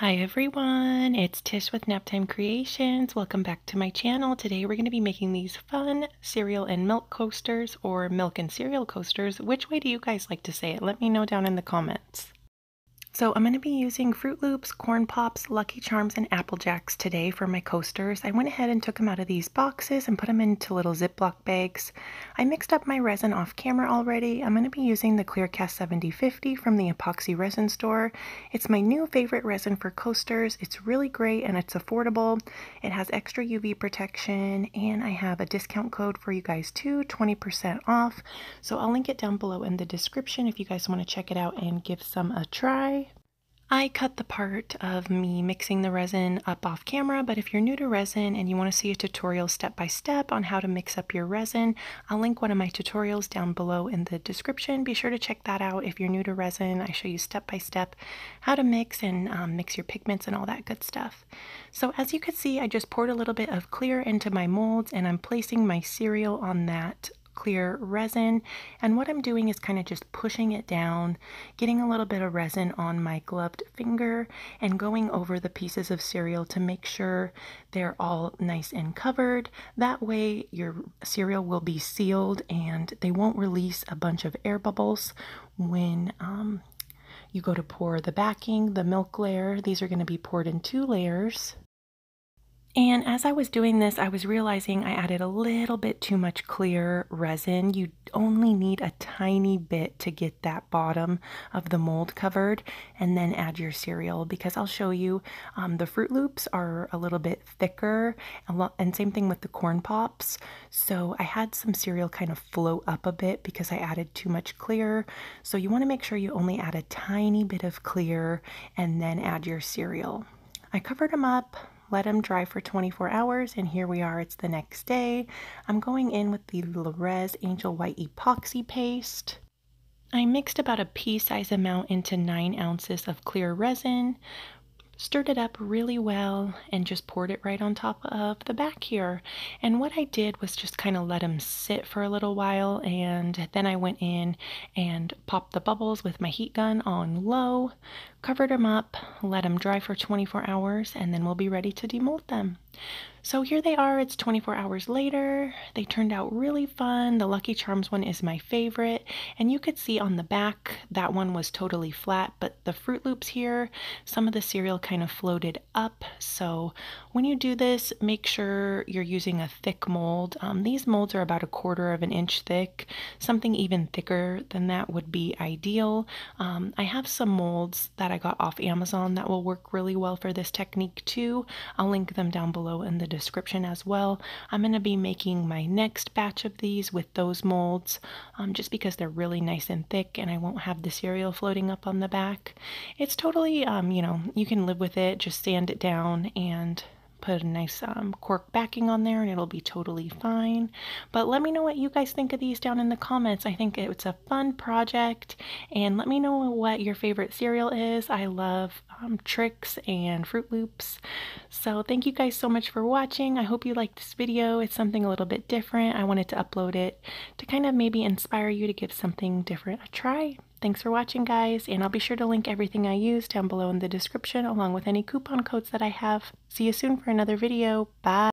Hi everyone, it's Tish with Naptime Creations. Welcome back to my channel. Today we're going to be making these fun cereal and milk coasters or milk and cereal coasters. Which way do you guys like to say it? Let me know down in the comments. So I'm going to be using Fruit Loops, Corn Pops, Lucky Charms, and Apple Jacks today for my coasters. I went ahead and took them out of these boxes and put them into little Ziploc bags. I mixed up my resin off camera already. I'm going to be using the Clearcast 7050 from the Epoxy Resin Store. It's my new favorite resin for coasters. It's really great and it's affordable. It has extra UV protection and I have a discount code for you guys too, 20% off. So I'll link it down below in the description if you guys want to check it out and give some a try. I cut the part of me mixing the resin up off camera, but if you're new to resin and you want to see a tutorial step by step on how to mix up your resin, I'll link one of my tutorials down below in the description. Be sure to check that out if you're new to resin. I show you step by step how to mix and um, mix your pigments and all that good stuff. So as you can see, I just poured a little bit of clear into my molds and I'm placing my cereal on that clear resin and what I'm doing is kind of just pushing it down, getting a little bit of resin on my gloved finger and going over the pieces of cereal to make sure they're all nice and covered. That way your cereal will be sealed and they won't release a bunch of air bubbles when um, you go to pour the backing, the milk layer. These are going to be poured in two layers. And as I was doing this, I was realizing I added a little bit too much clear resin. You only need a tiny bit to get that bottom of the mold covered and then add your cereal because I'll show you um, the Fruit Loops are a little bit thicker and same thing with the Corn Pops. So I had some cereal kind of float up a bit because I added too much clear. So you want to make sure you only add a tiny bit of clear and then add your cereal. I covered them up let them dry for 24 hours and here we are it's the next day i'm going in with the lorez angel white epoxy paste i mixed about a pea size amount into 9 ounces of clear resin stirred it up really well and just poured it right on top of the back here. And what I did was just kind of let them sit for a little while and then I went in and popped the bubbles with my heat gun on low, covered them up, let them dry for 24 hours, and then we'll be ready to demold them. So here they are, it's 24 hours later. They turned out really fun. The Lucky Charms one is my favorite, and you could see on the back that one was totally flat, but the Fruit Loops here, some of the cereal kind of floated up. So when you do this, make sure you're using a thick mold. Um, these molds are about a quarter of an inch thick. Something even thicker than that would be ideal. Um, I have some molds that I I got off Amazon that will work really well for this technique too. I'll link them down below in the description as well. I'm going to be making my next batch of these with those molds um, just because they're really nice and thick and I won't have the cereal floating up on the back. It's totally, um, you know, you can live with it, just sand it down and put a nice um, cork backing on there and it'll be totally fine. But let me know what you guys think of these down in the comments. I think it's a fun project and let me know what your favorite cereal is. I love um, tricks and Fruit Loops. So thank you guys so much for watching. I hope you liked this video. It's something a little bit different. I wanted to upload it to kind of maybe inspire you to give something different a try. Thanks for watching, guys, and I'll be sure to link everything I use down below in the description along with any coupon codes that I have. See you soon for another video. Bye!